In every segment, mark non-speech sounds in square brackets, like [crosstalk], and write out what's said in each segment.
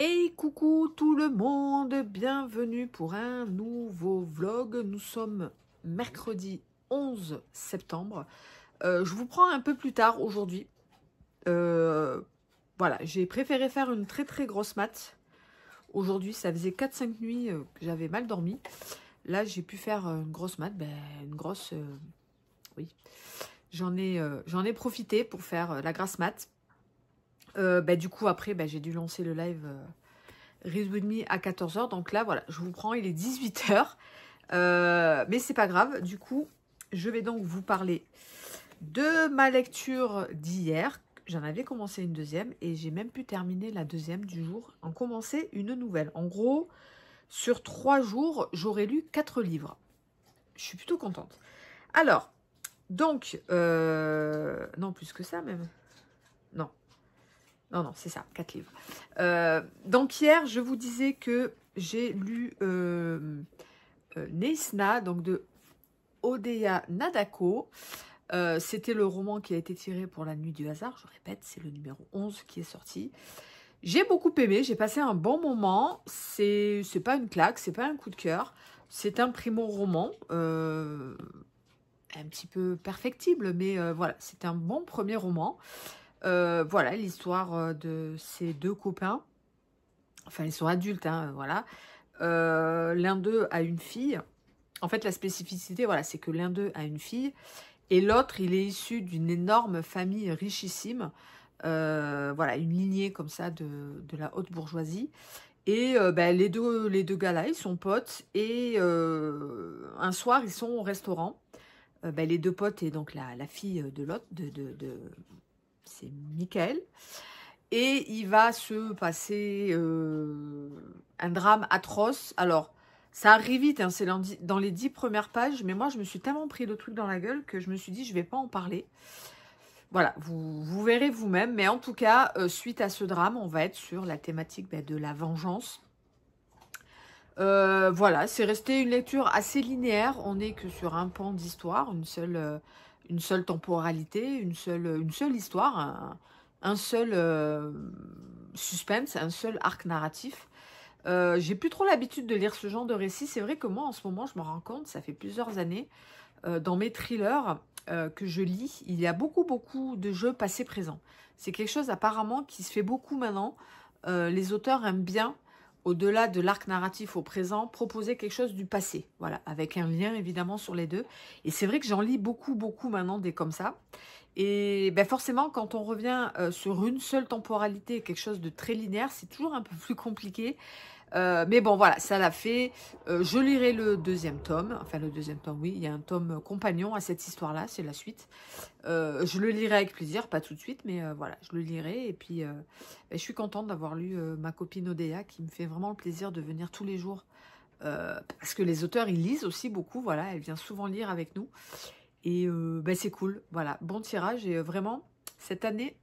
Et coucou tout le monde, bienvenue pour un nouveau vlog. Nous sommes mercredi 11 septembre. Euh, je vous prends un peu plus tard aujourd'hui. Euh, voilà, j'ai préféré faire une très très grosse mat. Aujourd'hui, ça faisait 4-5 nuits euh, que j'avais mal dormi. Là, j'ai pu faire une grosse mat, ben, une grosse... oui, j'en ai, ai, profité pour faire la grasse mat euh, bah, du coup, après, bah, j'ai dû lancer le live euh, Rise With Me à 14h. Donc là, voilà, je vous prends, il est 18h. Euh, mais c'est pas grave. Du coup, je vais donc vous parler de ma lecture d'hier. J'en avais commencé une deuxième et j'ai même pu terminer la deuxième du jour, en commencer une nouvelle. En gros, sur trois jours, j'aurais lu quatre livres. Je suis plutôt contente. Alors, donc, euh, non plus que ça même. Non, non, c'est ça, 4 livres. Euh, donc hier, je vous disais que j'ai lu euh, euh Neisna, donc de Odeya Nadako. Euh, c'était le roman qui a été tiré pour La Nuit du Hasard. Je répète, c'est le numéro 11 qui est sorti. J'ai beaucoup aimé, j'ai passé un bon moment. C'est pas une claque, c'est pas un coup de cœur. C'est un primo-roman un petit peu perfectible, mais voilà, c'est un bon premier roman. Euh, voilà l'histoire euh, de ces deux copains. Enfin, ils sont adultes, hein, euh, voilà. l'un d'eux a une fille. En fait, la spécificité, voilà, c'est que l'un d'eux a une fille et l'autre, il est issu d'une énorme famille richissime. voilà, une lignée comme ça de, la haute bourgeoisie. Et ben, les, deux, les deux gars là, ils sont potes. Et un soir, ils sont au restaurant. Ben, les deux potes et donc la, la fille de l'autre, de, de, c'est Michael. Et il va se passer euh, un drame atroce. Alors, ça arrive vite, hein, c'est dans les dix premières pages, mais moi, je me suis tellement pris le truc dans la gueule que je me suis dit, je ne vais pas en parler. Voilà, vous, verrez vous-même. Mais en tout cas, euh, suite à ce drame, on va être sur la thématique ben, de la vengeance. Euh, voilà, c'est resté une lecture assez linéaire. On n'est que sur un pan d'histoire, une seule une seule temporalité, une seule, une seule histoire, un, seul euh, suspense, un seul arc narratif. Euh, j'ai plus trop l'habitude de lire ce genre de récit. C'est vrai que moi, en ce moment, je me rends compte, ça fait plusieurs années, euh, dans mes thrillers que je lis, il y a beaucoup, beaucoup de jeux passé-présent. C'est quelque chose apparemment qui se fait beaucoup maintenant. les auteurs aiment bien au-delà de l'arc narratif au présent, proposer quelque chose du passé. Voilà, avec un lien évidemment sur les deux. Et c'est vrai que j'en lis beaucoup, beaucoup maintenant des comme ça. Et ben, forcément, quand on revient euh, sur une seule temporalité, quelque chose de très linéaire, c'est toujours un peu plus compliqué euh, mais bon, voilà, ça l'a fait. Euh, je lirai le deuxième tome. Enfin, le deuxième tome, oui. Il y a un tome compagnon à cette histoire-là. C'est la suite. Euh, je le lirai avec plaisir. Pas tout de suite, mais voilà, je le lirai. Et puis, ben, je suis contente d'avoir lu ma copine Odea, qui me fait vraiment le plaisir de venir tous les jours. parce que les auteurs, ils lisent aussi beaucoup. Voilà, elle vient souvent lire avec nous. Et ben, c'est cool. Voilà, bon tirage. Et vraiment, cette année,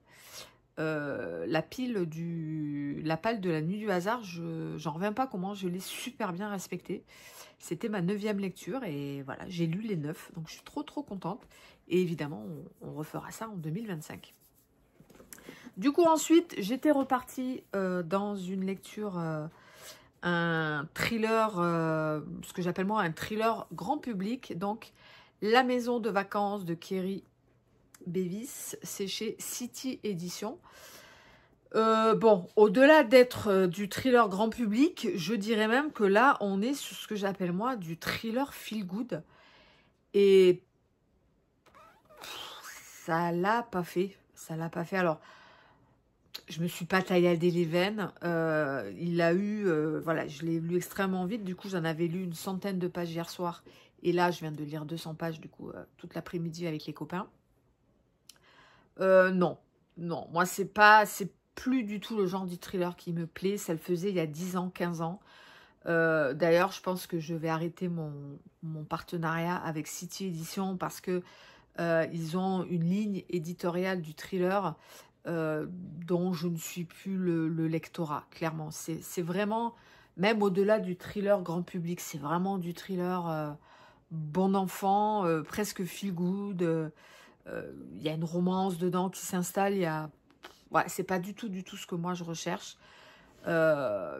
euh, la pile du la pile de la nuit du hasard, je j'en reviens pas comment je l'ai super bien respectée. C'était ma neuvième lecture et voilà, j'ai lu les neuf, donc je suis trop trop contente. Et évidemment, on, refera ça en 2025. Du coup, ensuite, j'étais repartie euh, dans une lecture, euh, un thriller, ce que j'appelle moi un thriller grand public, donc La maison de vacances de Kerry Bevis, c'est chez City Edition. Euh, bon, au-delà d'être euh, du thriller grand public, je dirais même que là, on est sur ce que j'appelle moi du thriller feel good. Et ça l'a pas fait. Ça l'a pas fait. Alors, je me suis pas tailladé les veines. Euh, il a eu, voilà, je l'ai lu extrêmement vite. Du coup, j'en avais lu une centaine de pages hier soir. Et là, je viens de lire 200 pages, du coup, toute l'après-midi avec les copains. Euh, non, non, moi c'est pas, c'est plus du tout le genre du thriller qui me plaît. Ça le faisait il y a 10 ans, 15 ans. Euh, d'ailleurs, je pense que je vais arrêter mon, mon partenariat avec City Edition parce que euh, ils ont une ligne éditoriale du thriller dont je ne suis plus le, le lectorat, clairement. C'est vraiment, même au-delà du thriller grand public, c'est vraiment du thriller bon enfant, presque feel good. Euh, il y a une romance dedans qui s'installe. Il y a... c'est pas du tout, du tout ce que moi je recherche. Euh,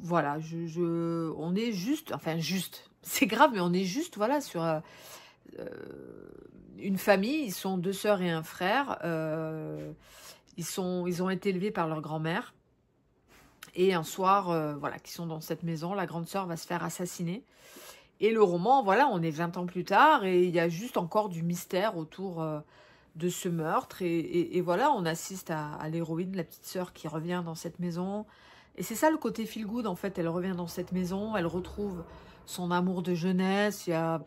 voilà, on est juste, enfin juste, [laughs] c'est grave, mais on est juste, voilà, sur euh, une famille, ils sont deux sœurs et un frère. ils, sont, ils ont été élevés par leur grand-mère. Et un soir, voilà, qui sont dans cette maison, la grande sœur va se faire assassiner. Et le roman, voilà, on est 20 ans plus tard et il y a juste encore du mystère autour euh, de ce meurtre. Et, voilà, on assiste à, l'héroïne, la petite sœur, qui revient dans cette maison. Et c'est ça le côté feel good, en fait. Elle revient dans cette maison, elle retrouve son amour de jeunesse. Il y a,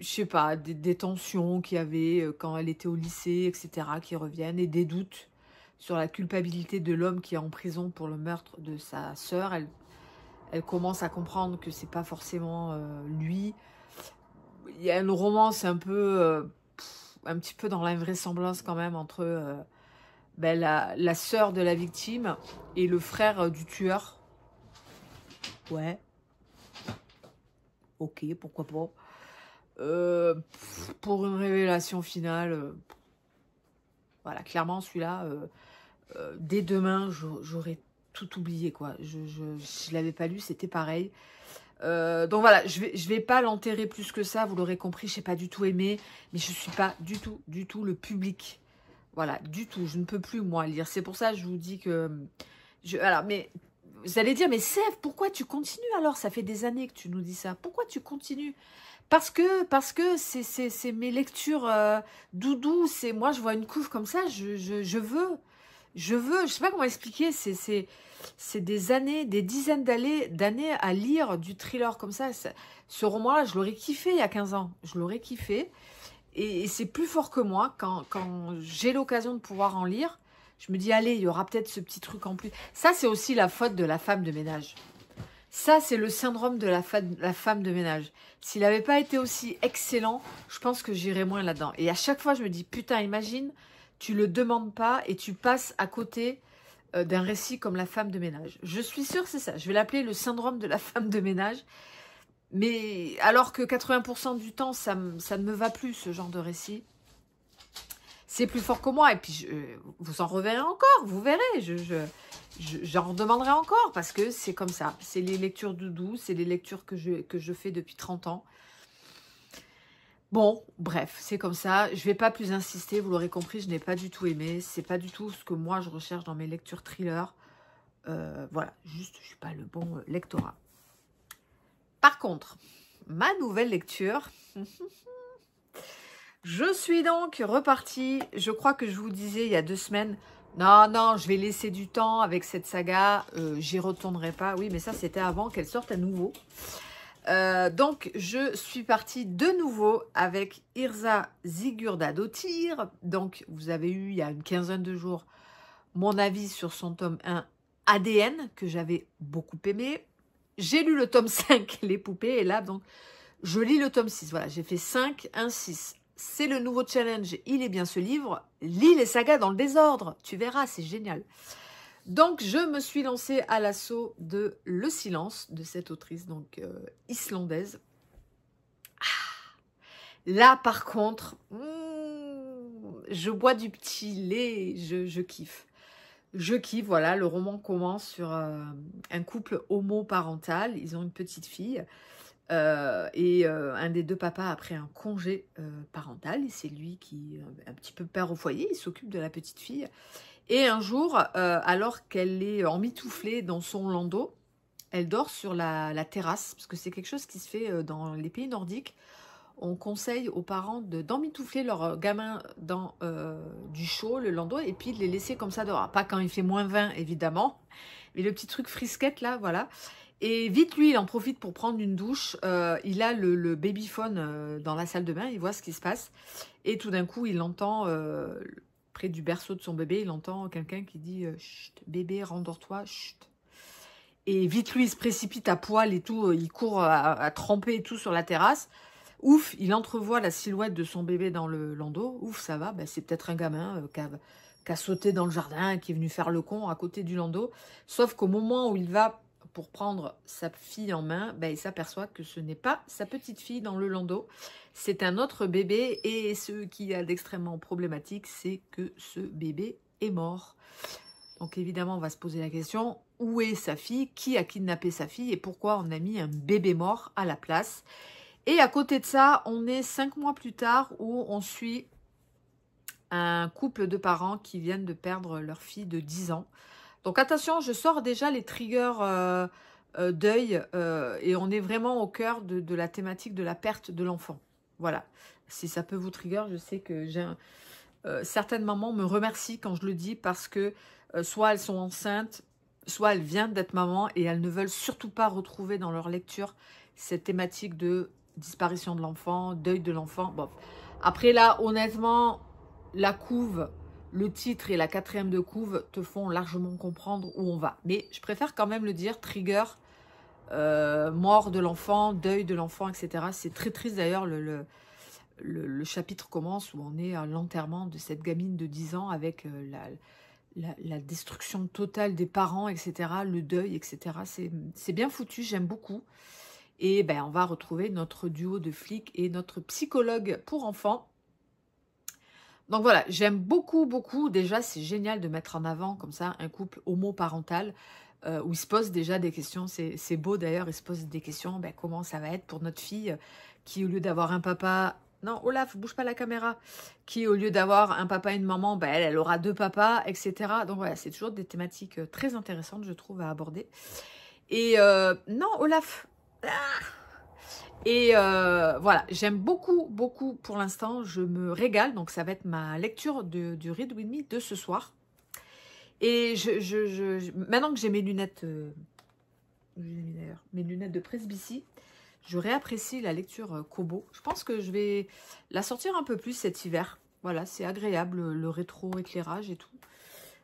je sais pas, des, tensions qu'il y avait euh, quand elle était au lycée, etc., qui reviennent, et des doutes sur la culpabilité de l'homme qui est en prison pour le meurtre de sa sœur. Elle elle commence à comprendre que c'est pas forcément euh, lui. Il y a une romance un peu, euh, un petit peu dans l'invraisemblance quand même entre euh, ben, la, soeur sœur de la victime et le frère du tueur. Ouais. Ok, pourquoi pas. pour une révélation finale, voilà, clairement celui-là, dès demain, j'aurai tout oublié, quoi. Je je, l'avais pas lu, c'était pareil. Euh, donc voilà, je vais, je vais pas l'enterrer plus que ça, vous l'aurez compris, je n'ai pas du tout aimé, mais je suis pas du tout, du tout le public. Voilà, du tout, je ne peux plus, moi, lire. C'est pour ça je vous dis que... Je, alors, mais vous allez dire, mais Sèvres, pourquoi tu continues alors Ça fait des années que tu nous dis ça. Pourquoi tu continues Parce que parce que c'est mes lectures euh, doudou, c'est moi, je vois une couve comme ça, je, je veux je veux, je sais pas comment expliquer, c'est des années, des dizaines d'années à lire du thriller comme ça. Ce roman-là, je l'aurais kiffé il y a 15 ans. Je l'aurais kiffé. Et, c'est plus fort que moi. Quand, quand j'ai l'occasion de pouvoir en lire, je me dis, allez, il y aura peut-être ce petit truc en plus. Ça, c'est aussi la faute de la femme de ménage. Ça, c'est le syndrome de la, la femme de ménage. S'il n'avait pas été aussi excellent, je pense que j'irais moins là-dedans. Et à chaque fois, je me dis, putain, imagine tu le demandes pas et tu passes à côté euh, d'un récit comme la femme de ménage. Je suis sûre, c'est ça. Je vais l'appeler le syndrome de la femme de ménage. Mais alors que 80% du temps, ça, ne me va plus, ce genre de récit. C'est plus fort que moi. Et puis, je, vous en reverrez encore, vous verrez. Je, je, J'en demanderai encore parce que c'est comme ça. C'est les lectures doudou, c'est les lectures que je, que je fais depuis 30 ans. Bon, bref, c'est comme ça. Je vais pas plus insister. Vous l'aurez compris, je n'ai pas du tout aimé. C'est pas du tout ce que moi, je recherche dans mes lectures thriller, euh, voilà, juste, je suis pas le bon euh, lectorat. Par contre, ma nouvelle lecture... [laughs] je suis donc repartie. Je crois que je vous disais il y a deux semaines... Non, non, je vais laisser du temps avec cette saga. Euh, j'y retournerai pas. Oui, mais ça, c'était avant qu'elle sorte à nouveau. Euh, donc, je suis partie de nouveau avec Irza zigurda d'Otir. Donc, vous avez eu il y a une quinzaine de jours mon avis sur son tome 1 ADN, que j'avais beaucoup aimé. J'ai lu le tome 5, [laughs] Les poupées, et là, donc, je lis le tome 6. Voilà, j'ai fait 5, 1, 6. C'est le nouveau challenge. Il est bien ce livre. Lis les sagas dans le désordre. Tu verras, c'est génial. Donc, je me suis lancée à l'assaut de Le silence de cette autrice donc euh, islandaise. Ah là, par contre, hmm, je bois du petit lait, je, kiffe. Je kiffe, voilà, le roman commence sur euh, un couple homoparental, ils ont une petite fille. Euh, et un des deux papas après un congé parental et c'est lui qui, un petit peu père au foyer, il s'occupe de la petite fille. Et un jour, euh, alors qu'elle est emmitouflée dans son landau, elle dort sur la, terrasse, parce que c'est quelque chose qui se fait euh, dans les pays nordiques. On conseille aux parents d'emmitoufler leur leurs gamins dans euh, du chaud, le landau, et puis de les laisser comme ça dehors. Ah, pas quand il fait moins 20, évidemment, mais le petit truc frisquette, là, voilà. Et vite, lui, il en profite pour prendre une douche. il a le, babyphone dans la salle de bain, il voit ce qui se passe. Et tout d'un coup, il entend près du berceau de son bébé, il entend quelqu'un qui dit euh, Chut, bébé, rendors-toi, chut. Et vite, lui, il se précipite à poil et tout, euh, il court à, tremper et tout sur la terrasse. Ouf, il entrevoit la silhouette de son bébé dans le landau. Ouf, ça va, bah, c'est peut-être un gamin euh, qui, a, qui a sauté dans le jardin, qui est venu faire le con à côté du landau. Sauf qu'au moment où il va pour prendre sa fille en main, ben, il s'aperçoit que ce n'est pas sa petite fille dans le landau, c'est un autre bébé. Et ce qui a d'extrêmement problématique, c'est que ce bébé est mort. Donc évidemment, on va se poser la question, où est sa fille Qui a kidnappé sa fille Et pourquoi on a mis un bébé mort à la place Et à côté de ça, on est cinq mois plus tard où on suit un couple de parents qui viennent de perdre leur fille de 10 ans. Donc attention, je sors déjà les triggers euh, euh, d'œil euh, et on est vraiment au cœur de, la thématique de la perte de l'enfant. Voilà. Si ça peut vous trigger, je sais que j'ai un... certaines mamans me remercient quand je le dis parce que soit elles sont enceintes, soit elles viennent d'être maman et elles ne veulent surtout pas retrouver dans leur lecture cette thématique de disparition de l'enfant, deuil de l'enfant. Bon. Après là, honnêtement, la couve, le titre et la quatrième de couve te font largement comprendre où on va. Mais je préfère quand même le dire, trigger, euh, mort de l'enfant, deuil de l'enfant, etc. C'est très triste d'ailleurs, le, le, chapitre commence où on est à l'enterrement de cette gamine de 10 ans avec euh, la, la, destruction totale des parents, etc. Le deuil, etc. C'est bien foutu, j'aime beaucoup. Et ben, on va retrouver notre duo de flics et notre psychologue pour enfants donc voilà, j'aime beaucoup, beaucoup. Déjà, c'est génial de mettre en avant comme ça un couple homoparental euh, où il se pose déjà des questions. C'est beau d'ailleurs, il se pose des questions. Ben, comment ça va être pour notre fille qui, au lieu d'avoir un papa... Non, Olaf, bouge pas la caméra. Qui, au lieu d'avoir un papa et une maman, ben, elle, aura deux papas, etc. Donc voilà, c'est toujours des thématiques euh, très intéressantes, je trouve, à aborder. Et euh, non, Olaf... Ah et euh, voilà, j'aime beaucoup, beaucoup pour l'instant. Je me régale. Donc, ça va être ma lecture du Read With Me de ce soir. Et je, maintenant que j'ai mes lunettes, euh, mes lunettes de presbytie, je réapprécie la lecture euh, Kobo. Je pense que je vais la sortir un peu plus cet hiver. Voilà, c'est agréable, le rétro-éclairage et tout.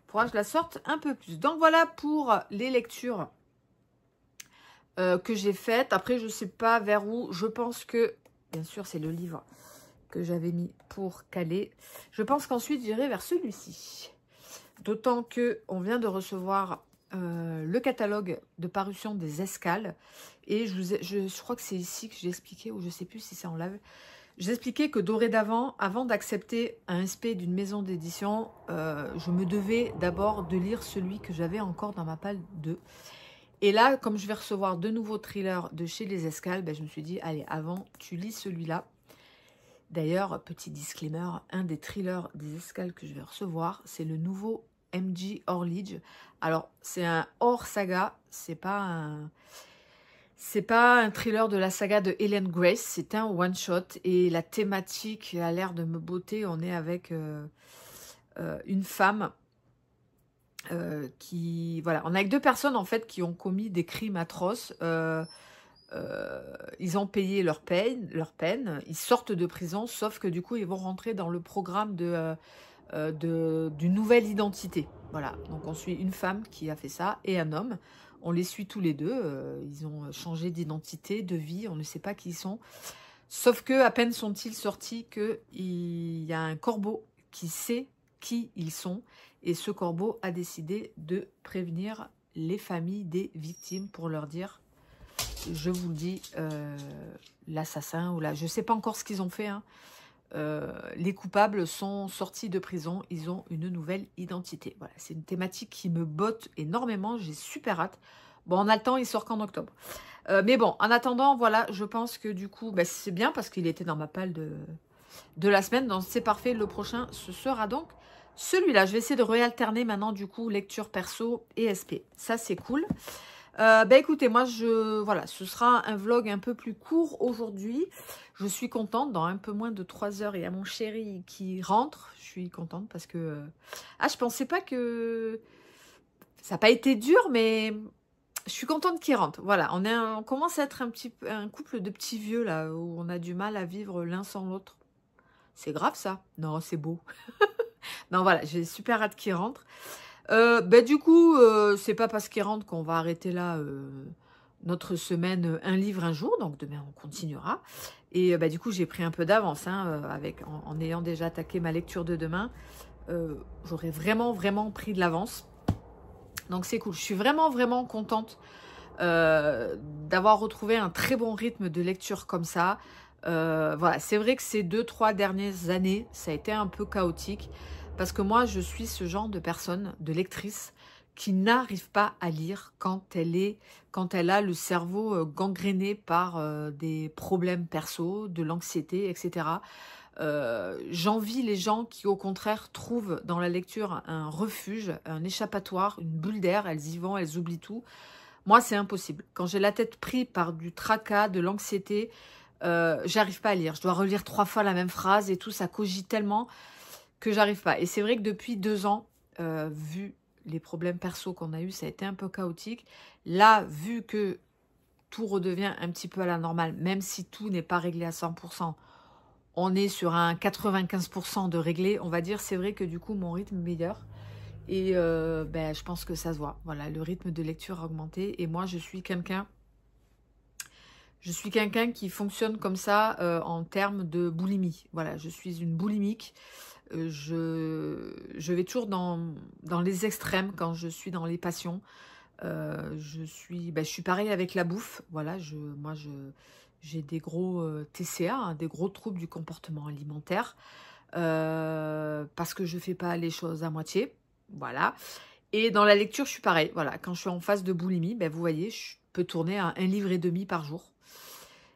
Faudra que je la sorte un peu plus. Donc voilà pour les lectures euh, que j'ai faite. Après, je ne sais pas vers où. Je pense que, bien sûr, c'est le livre que j'avais mis pour caler. Je pense qu'ensuite, j'irai vers celui-ci. D'autant que on vient de recevoir euh, le catalogue de parution des escales. Et je, je, crois que c'est ici que j'ai expliqué, ou je sais plus si c'est en live. J'expliquais que d'avant, avant d'accepter un SP d'une maison d'édition, euh, je me devais d'abord de lire celui que j'avais encore dans ma palle de et là, comme je vais recevoir de nouveaux thrillers de chez Les Escales, ben, je me suis dit, allez, avant, tu lis celui-là. D'ailleurs, petit disclaimer, un des thrillers des Escales que je vais recevoir, c'est le nouveau MG Orlidge. Alors, c'est un hors saga, c'est pas un... C'est pas un thriller de la saga de Helen Grace, c'est un one-shot et la thématique a l'air de me botter. On est avec euh, euh, une femme euh, qui voilà, on a avec deux personnes en fait qui ont commis des crimes atroces. Euh, euh, ils ont payé leur peine, leur peine, ils sortent de prison, sauf que du coup ils vont rentrer dans le programme de d'une nouvelle identité. Voilà, donc on suit une femme qui a fait ça et un homme. On les suit tous les deux. ils ont changé d'identité, de vie, on ne sait pas qui ils sont. Sauf que à peine sont-ils sortis que il y a un corbeau qui sait qui ils sont. Et ce corbeau a décidé de prévenir les familles des victimes pour leur dire je vous le dis, euh, l'assassin ou la... Je ne sais pas encore ce qu'ils ont fait. Hein. Euh, les coupables sont sortis de prison, ils ont une nouvelle identité. Voilà, c'est une thématique qui me botte énormément, j'ai super hâte. Bon, on a le temps, il sort qu'en octobre. Euh, mais bon, en attendant, voilà, je pense que du coup, ben, c'est bien parce qu'il était dans ma palle de, de la semaine. Donc c'est parfait, le prochain, ce sera donc celui-là, je vais essayer de réalterner maintenant, du coup, lecture perso et SP. Ça, c'est cool. Euh, ben, écoutez, moi je voilà, ce sera un vlog un peu plus court aujourd'hui. Je suis contente dans un peu moins de 3 heures. Il y a mon chéri qui rentre. Je suis contente parce que. Euh, ah, je pensais pas que. Ça n'a pas été dur, mais je suis contente qu'il rentre. Voilà, on, est commence à être un, petit, un couple de petits vieux là, où on a du mal à vivre l'un sans l'autre. C'est grave ça. Non, c'est beau. [laughs] non, voilà, j'ai super hâte qu'il rentre. Euh, ben, du coup, euh, c'est pas parce qu'il rentre qu'on va arrêter là euh, notre semaine un livre un jour. Donc demain, on continuera. Et ben, du coup, j'ai pris un peu d'avance hein, avec en, en, ayant déjà attaqué ma lecture de demain. J'aurais vraiment, vraiment pris de l'avance. Donc c'est cool. Je suis vraiment, vraiment contente d'avoir retrouvé un très bon rythme de lecture comme ça. Euh, voilà, c'est vrai que ces deux, trois dernières années, ça a été un peu chaotique parce que moi, je suis ce genre de personne, de lectrice, qui n'arrive pas à lire quand elle est, quand elle a le cerveau euh, gangréné par euh, des problèmes perso, de l'anxiété, etc. J'envie les gens qui, au contraire, trouvent dans la lecture un refuge, un échappatoire, une bulle d'air. Elles y vont, elles oublient tout. Moi, c'est impossible. Quand j'ai la tête prise par du tracas, de l'anxiété, euh, j'arrive pas à lire. Je dois relire trois fois la même phrase et tout, ça cogit tellement que j'arrive pas. Et c'est vrai que depuis deux ans, euh, vu les problèmes perso qu'on a eu, ça a été un peu chaotique. Là, vu que tout redevient un petit peu à la normale, même si tout n'est pas réglé à 100%, on est sur un 95% de réglé, on va dire, c'est vrai que du coup, mon rythme est meilleur. Et euh, ben, je pense que ça se voit. Voilà, le rythme de lecture a augmenté. Et moi, je suis quelqu'un je suis quelqu'un qui fonctionne comme ça euh, en termes de boulimie. Voilà, je suis une boulimique. Euh, je, vais toujours dans, les extrêmes quand je suis dans les passions. Euh, bah, je, suis, pareil avec la bouffe. Voilà, moi, j'ai des gros TCA, hein, des gros troubles du comportement alimentaire. parce que je ne fais pas les choses à moitié. Voilà. Et dans la lecture, je suis pareil. Voilà, quand je suis en phase de boulimie, ben, vous voyez, je peux tourner à un livre et demi par jour.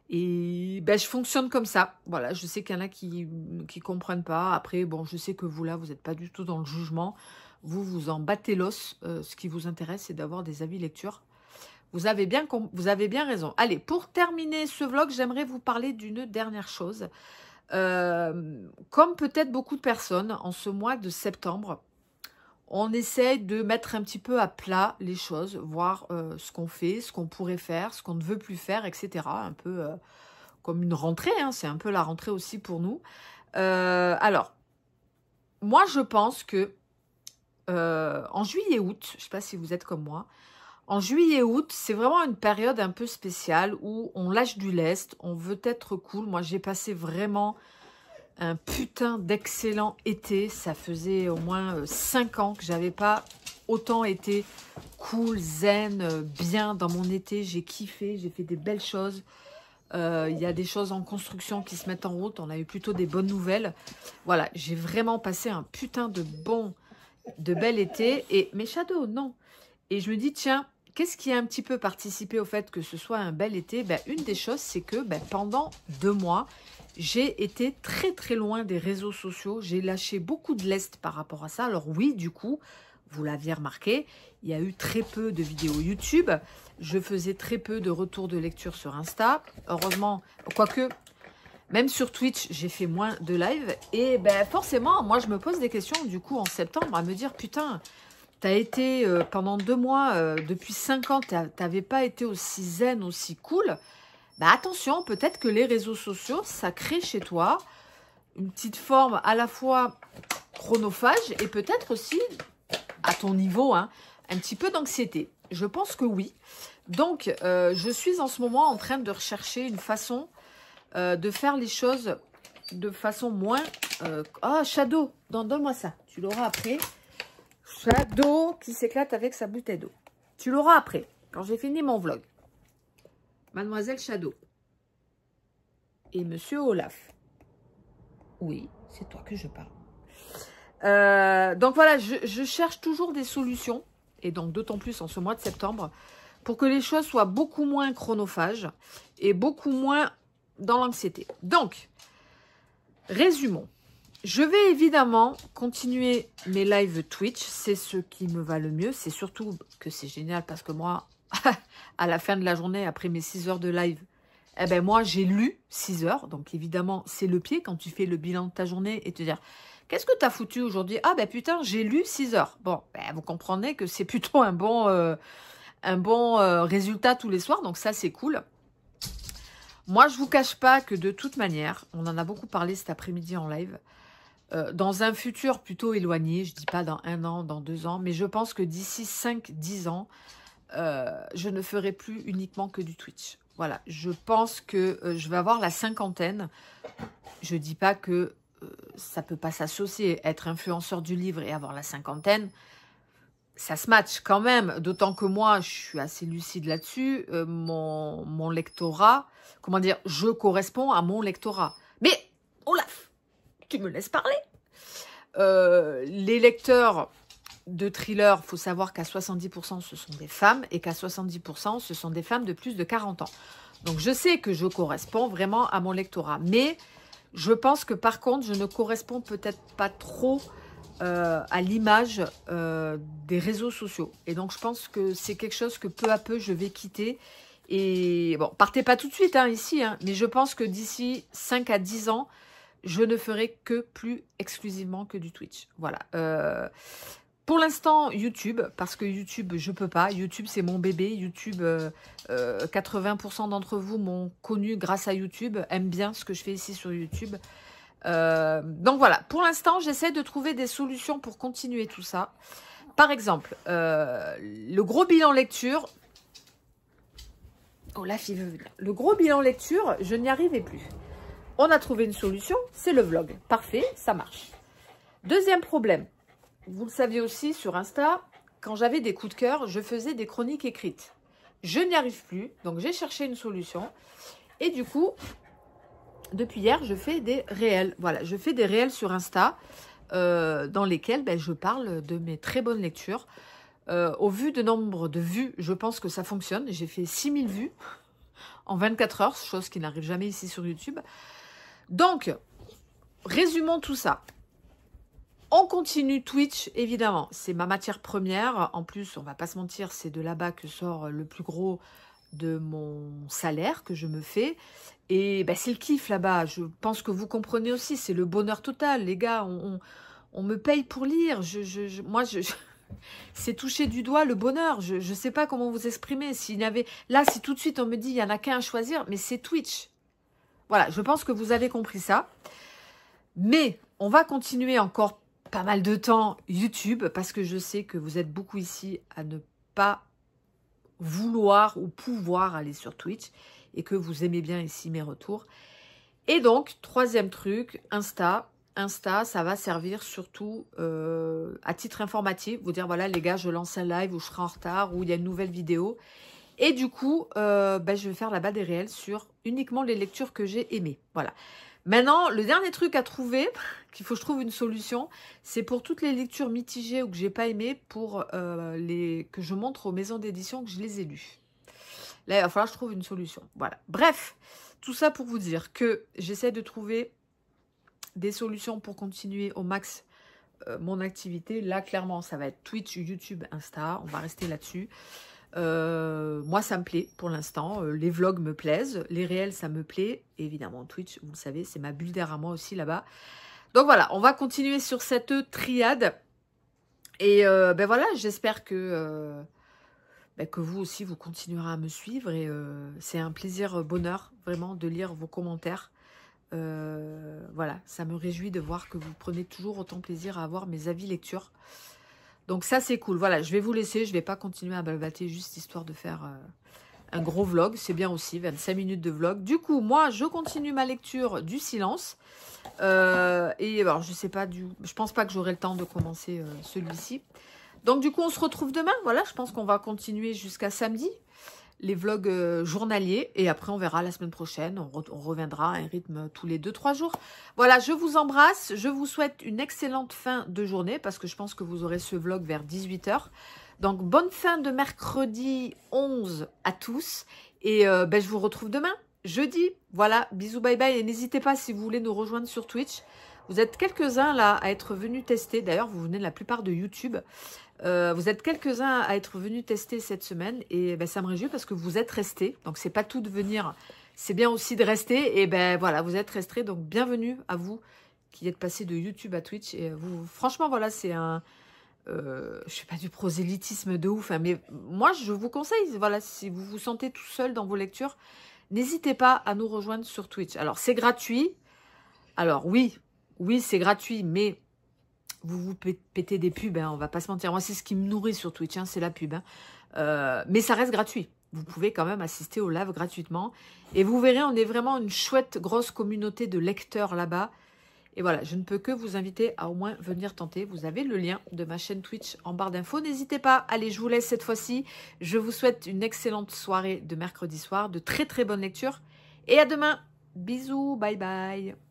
Et ben, je fonctionne comme ça. Voilà, je sais qu'il y en a qui ne comprennent pas. Après, bon, je sais que vous, là, vous n'êtes pas du tout dans le jugement. Vous, vous en battez l'os. Euh, ce qui vous intéresse, c'est d'avoir des avis lecture. Vous avez, bien vous avez bien raison. Allez, pour terminer ce vlog, j'aimerais vous parler d'une dernière chose. Euh, comme peut-être beaucoup de personnes, en ce mois de septembre, on essaye de mettre un petit peu à plat les choses, voir euh, ce qu'on fait, ce qu'on pourrait faire, ce qu'on ne veut plus faire, etc. Un peu euh, comme une rentrée, hein. c'est un peu la rentrée aussi pour nous. Euh, alors, moi je pense que en juillet-août, je ne sais pas si vous êtes comme moi, en juillet-août, c'est vraiment une période un peu spéciale où on lâche du lest, on veut être cool. Moi j'ai passé vraiment un putain d'excellent été. Ça faisait au moins 5 euh, ans que j'avais pas autant été cool, zen, euh, bien dans mon été. J'ai kiffé, j'ai fait des belles choses. Euh, il y a des choses en construction qui se mettent en route. On a eu plutôt des bonnes nouvelles. Voilà, j'ai vraiment passé un putain de bon, de bel été. Et mes shadows, non. Et je me dis, tiens, qu'est-ce qui a un petit peu participé au fait que ce soit un bel été ben, Une des choses, c'est que ben, pendant deux mois, j'ai été très très loin des réseaux sociaux. J'ai lâché beaucoup de lest par rapport à ça. Alors oui, du coup, vous l'aviez remarqué, il y a eu très peu de vidéos YouTube. Je faisais très peu de retours de lecture sur Insta. Heureusement, quoique, même sur Twitch, j'ai fait moins de live. Et ben forcément, moi, je me pose des questions, du coup, en septembre, à me dire, putain, t'as été euh, pendant deux mois, euh, depuis cinq ans, t'avais pas été aussi zen, aussi cool. Bah, attention, peut-être que les réseaux sociaux, ça crée chez toi une petite forme à la fois chronophage et peut-être aussi, à ton niveau, hein, un petit peu d'anxiété. Je pense que oui. Donc, euh, je suis en ce moment en train de rechercher une façon euh, de faire les choses de façon moins... Ah Oh, Shadow, donne-moi ça. Tu l'auras après. Shadow qui s'éclate avec sa bouteille d'eau. Tu l'auras après, quand j'ai fini mon vlog. Mademoiselle Shadow. Et Monsieur Olaf. Oui, c'est toi que je parle. Euh, donc voilà, je, je, cherche toujours des solutions, et donc d'autant plus en ce mois de septembre, pour que les choses soient beaucoup moins chronophages et beaucoup moins dans l'anxiété. Donc, résumons. Je vais évidemment continuer mes lives Twitch, c'est ce qui me va le mieux, c'est surtout que c'est génial parce que moi, [laughs] à la fin de la journée, après mes 6 heures de live, eh ben moi, j'ai lu 6 heures. Donc, évidemment, c'est le pied quand tu fais le bilan de ta journée et te dire « Qu'est-ce que tu as foutu aujourd'hui ?»« Ah ben putain, j'ai lu 6 heures. » Bon, ben, vous comprenez que c'est plutôt un bon, euh, un bon euh, résultat tous les soirs. Donc, ça, c'est cool. Moi, je vous cache pas que de toute manière, on en a beaucoup parlé cet après-midi en live, euh, dans un futur plutôt éloigné, je dis pas dans un an, dans deux ans, mais je pense que d'ici 5-10 ans, euh, je ne ferai plus uniquement que du Twitch. Voilà, je pense que euh, je vais avoir la cinquantaine. Je ne dis pas que euh, ça ne peut pas s'associer. Être influenceur du livre et avoir la cinquantaine, ça se match quand même. D'autant que moi, je suis assez lucide là-dessus. mon, mon lectorat, comment dire, je correspond à mon lectorat. Mais Olaf, tu me laisses parler. les lecteurs de thriller, faut savoir qu'à 70% ce sont des femmes et qu'à 70% ce sont des femmes de plus de 40 ans. Donc je sais que je corresponds vraiment à mon lectorat, mais je pense que par contre je ne correspond peut-être pas trop euh, à l'image euh, des réseaux sociaux. Et donc je pense que c'est quelque chose que peu à peu je vais quitter. Et bon, partez pas tout de suite hein, ici, hein, mais je pense que d'ici 5 à 10 ans, je ne ferai que plus exclusivement que du Twitch. Voilà. Euh, pour l'instant, YouTube, parce que YouTube, je peux pas. YouTube, c'est mon bébé. YouTube, 80% euh, euh, d'entre vous m'ont connu grâce à YouTube, aiment bien ce que je fais ici sur YouTube. Euh, donc voilà, pour l'instant, j'essaie de trouver des solutions pour continuer tout ça. Par exemple, le gros bilan lecture. Oh, la fille veut venir. Le gros bilan lecture, je n'y arrivais plus. On a trouvé une solution, c'est le vlog. Parfait, ça marche. Deuxième problème, vous le saviez aussi sur Insta, quand j'avais des coups de cœur, je faisais des chroniques écrites. Je n'y arrive plus, donc j'ai cherché une solution. Et du coup, depuis hier, je fais des réels. Voilà, je fais des réels sur Insta euh, dans lesquels ben, je parle de mes très bonnes lectures. Euh, au vu de nombre de vues, je pense que ça fonctionne. J'ai fait 6000 vues [laughs] en 24 heures, chose qui n'arrive jamais ici sur YouTube. Donc, résumons tout ça. On continue Twitch, évidemment. C'est ma matière première. En plus, on va pas se mentir, c'est de là-bas que sort le plus gros de mon salaire que je me fais. Et bah, c'est le kiff là-bas. Je pense que vous comprenez aussi. C'est le bonheur total, les gars. On, me paye pour lire. Je, moi, je, [laughs] c'est toucher du doigt le bonheur. Je ne sais pas comment vous exprimer. S'il avait là, si tout de suite on me dit il y en a qu'un à choisir, mais c'est Twitch. Voilà, je pense que vous avez compris ça. Mais on va continuer encore pas mal de temps YouTube parce que je sais que vous êtes beaucoup ici à ne pas vouloir ou pouvoir aller sur Twitch et que vous aimez bien ici mes retours. Et donc, troisième truc, Insta. Insta, ça va servir surtout euh, à titre informatif. Vous dire, voilà les gars, je lance un live ou je serai en retard ou il y a une nouvelle vidéo. Et du coup, euh, ben, je vais faire la bas des réels sur uniquement les lectures que j'ai aimées. Voilà. Maintenant, le dernier truc à trouver, [laughs] qu'il faut que je trouve une solution, c'est pour toutes les lectures mitigées ou que j'ai pas aimées, pour euh, les que je montre aux maisons d'édition que je les ai lues. Là, il va falloir que je trouve une solution. Voilà. Bref, tout ça pour vous dire que j'essaie de trouver des solutions pour continuer au max euh, mon activité. Là, clairement, ça va être Twitch, YouTube, Insta. On va rester là-dessus. Euh, moi, ça me plaît pour l'instant. Euh, les vlogs me plaisent. Les réels, ça me plaît. évidemment, Twitch, vous le savez, c'est ma bulle d'air à moi aussi là-bas. Donc voilà, on va continuer sur cette triade. Et euh, ben voilà, j'espère que, ben que vous aussi, vous continuerez à me suivre. Et c'est un plaisir, bonheur, vraiment, de lire vos commentaires. voilà, ça me réjouit de voir que vous prenez toujours autant plaisir à avoir mes avis lecture. Donc ça, c'est cool. Voilà, je vais vous laisser. Je ne vais pas continuer à balbater juste histoire de faire euh, un gros vlog. C'est bien aussi, 25 minutes de vlog. Du coup, moi, je continue ma lecture du silence. Euh, et alors, je sais pas du... Je pense pas que j'aurai le temps de commencer euh, celui-ci. Donc, du coup, on se retrouve demain. Voilà, je pense qu'on va continuer jusqu'à samedi les vlogs euh, journaliers. Et après, on verra la semaine prochaine. On, reviendra à un rythme euh, tous les 2-3 jours. Voilà, je vous embrasse. Je vous souhaite une excellente fin de journée parce que je pense que vous aurez ce vlog vers 18h. Donc, bonne fin de mercredi 11 à tous. Et euh, ben, je vous retrouve demain, jeudi. Voilà, bisous, bye bye. Et n'hésitez pas, si vous voulez nous rejoindre sur Twitch, vous êtes quelques-uns là à être venus tester. D'ailleurs, vous venez de la plupart de YouTube. Euh, vous êtes quelques-uns à être venus tester cette semaine et ben, ça me réjouit parce que vous êtes restés. Donc, c'est pas tout de venir, c'est bien aussi de rester. Et ben voilà, vous êtes restés. Donc, bienvenue à vous qui êtes passés de YouTube à Twitch. Et vous, franchement, voilà, c'est un. Euh, je sais pas du prosélytisme de ouf, hein, mais moi je vous conseille, voilà, si vous vous sentez tout seul dans vos lectures, n'hésitez pas à nous rejoindre sur Twitch. Alors c'est gratuit. Alors oui, oui c'est gratuit, mais vous vous pétez des pubs, hein, on va pas se mentir. Moi, c'est ce qui me nourrit sur Twitch, hein, c'est la pub. Hein. Euh, mais ça reste gratuit. Vous pouvez quand même assister au live gratuitement. Et vous verrez, on est vraiment une chouette grosse communauté de lecteurs là-bas. Et voilà, je ne peux que vous inviter à au moins venir tenter. Vous avez le lien de ma chaîne Twitch en barre d'infos. N'hésitez pas. Allez, je vous laisse cette fois-ci. Je vous souhaite une excellente soirée de mercredi soir, de très très bonnes lectures. Et à demain. Bisous, bye bye.